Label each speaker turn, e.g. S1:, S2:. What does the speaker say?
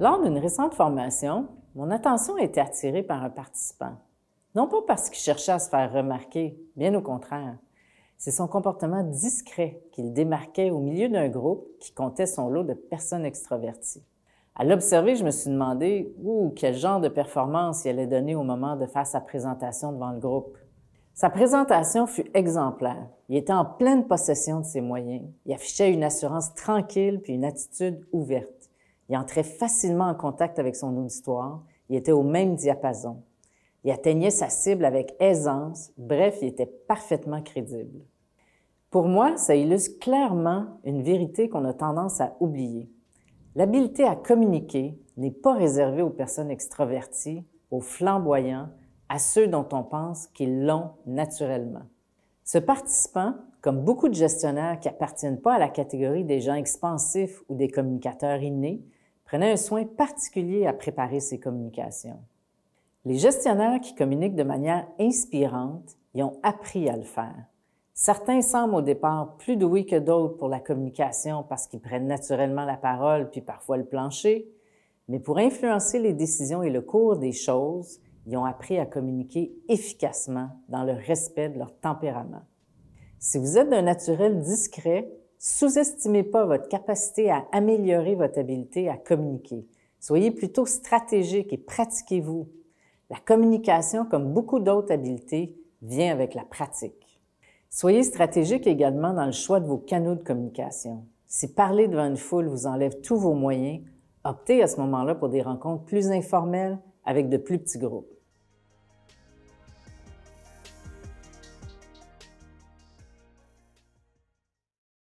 S1: Lors d'une récente formation, mon attention a été attirée par un participant. Non pas parce qu'il cherchait à se faire remarquer, bien au contraire. C'est son comportement discret qu'il démarquait au milieu d'un groupe qui comptait son lot de personnes extraverties. À l'observer, je me suis demandé ouh, quel genre de performance il allait donner au moment de faire sa présentation devant le groupe. Sa présentation fut exemplaire. Il était en pleine possession de ses moyens. Il affichait une assurance tranquille puis une attitude ouverte. Il entrait facilement en contact avec son auditoire. Il était au même diapason. Il atteignait sa cible avec aisance. Bref, il était parfaitement crédible. Pour moi, ça illustre clairement une vérité qu'on a tendance à oublier. L'habileté à communiquer n'est pas réservée aux personnes extraverties, aux flamboyants, à ceux dont on pense qu'ils l'ont naturellement. Ce participant, comme beaucoup de gestionnaires qui appartiennent pas à la catégorie des gens expansifs ou des communicateurs innés, Prenez un soin particulier à préparer ses communications. Les gestionnaires qui communiquent de manière inspirante y ont appris à le faire. Certains semblent au départ plus doués que d'autres pour la communication parce qu'ils prennent naturellement la parole puis parfois le plancher, mais pour influencer les décisions et le cours des choses, ils ont appris à communiquer efficacement dans le respect de leur tempérament. Si vous êtes d'un naturel discret, sous-estimez pas votre capacité à améliorer votre habileté à communiquer. Soyez plutôt stratégique et pratiquez-vous. La communication, comme beaucoup d'autres habiletés, vient avec la pratique. Soyez stratégique également dans le choix de vos canaux de communication. Si parler devant une foule vous enlève tous vos moyens, optez à ce moment-là pour des rencontres plus informelles avec de plus petits groupes.